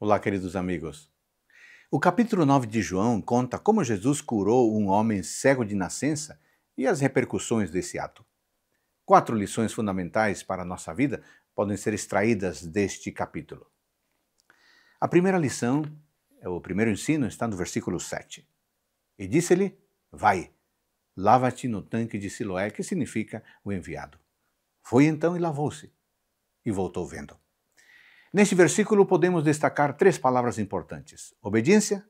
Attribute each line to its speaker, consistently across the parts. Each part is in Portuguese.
Speaker 1: Olá, queridos amigos. O capítulo 9 de João conta como Jesus curou um homem cego de nascença e as repercussões desse ato. Quatro lições fundamentais para a nossa vida podem ser extraídas deste capítulo. A primeira lição, é o primeiro ensino, está no versículo 7. E disse-lhe: Vai, lava-te no tanque de Siloé, que significa o enviado. Foi então e lavou-se, e voltou vendo. Neste versículo podemos destacar três palavras importantes: obediência,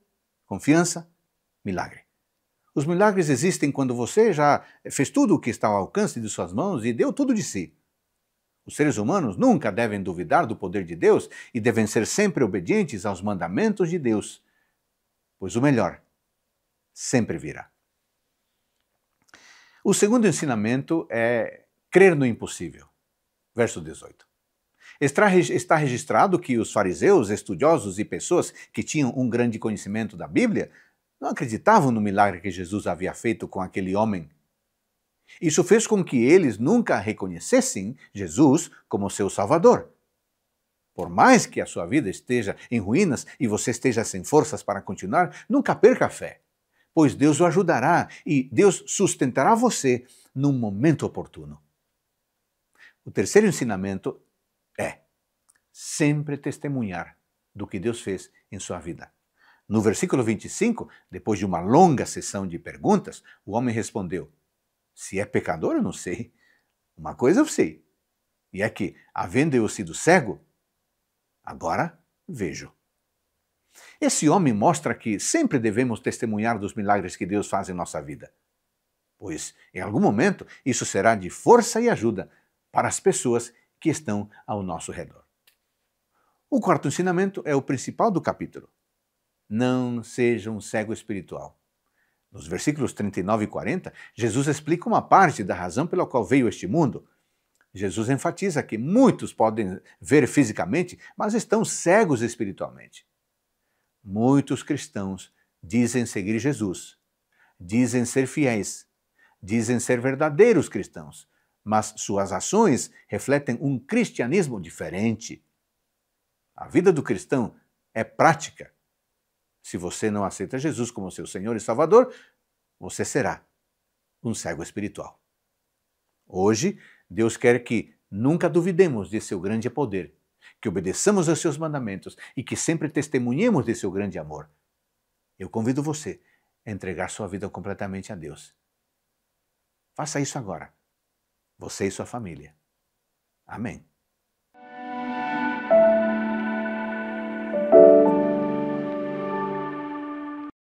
Speaker 1: confiança, milagre. Os milagres existem quando você já fez tudo o que está ao alcance de suas mãos e deu tudo de si. Os seres humanos nunca devem duvidar do poder de Deus e devem ser sempre obedientes aos mandamentos de Deus, pois o melhor sempre virá. O segundo ensinamento é crer no impossível. Verso 18. Está registrado que os fariseus, estudiosos e pessoas que tinham um grande conhecimento da Bíblia não acreditavam no milagre que Jesus havia feito com aquele homem. Isso fez com que eles nunca reconhecessem Jesus como seu Salvador. Por mais que a sua vida esteja em ruínas e você esteja sem forças para continuar, nunca perca a fé, pois Deus o ajudará e Deus sustentará você num momento oportuno. O terceiro ensinamento sempre testemunhar do que Deus fez em sua vida. No versículo 25, depois de uma longa sessão de perguntas, o homem respondeu: Se é pecador, eu não sei. Uma coisa eu sei, e é que, havendo eu sido cego, agora vejo. Esse homem mostra que sempre devemos testemunhar dos milagres que Deus faz em nossa vida, pois em algum momento isso será de força e ajuda para as pessoas que estão ao nosso redor. O quarto ensinamento é o principal do capítulo. Não seja um cego espiritual. Nos versículos 39 e 40, Jesus explica uma parte da razão pela qual veio este mundo. Jesus enfatiza que muitos podem ver fisicamente, mas estão cegos espiritualmente. Muitos cristãos dizem seguir Jesus, dizem ser fiéis, dizem ser verdadeiros cristãos, mas suas ações refletem um cristianismo diferente a vida do cristão é prática. Se você não aceita Jesus como seu Senhor e Salvador, você será um cego espiritual. Hoje, Deus quer que nunca duvidemos de seu grande poder, que obedeçamos aos seus mandamentos e que sempre testemunhemos de seu grande amor. Eu convido você a entregar sua vida completamente a Deus. Faça isso agora, você e sua família. Amém.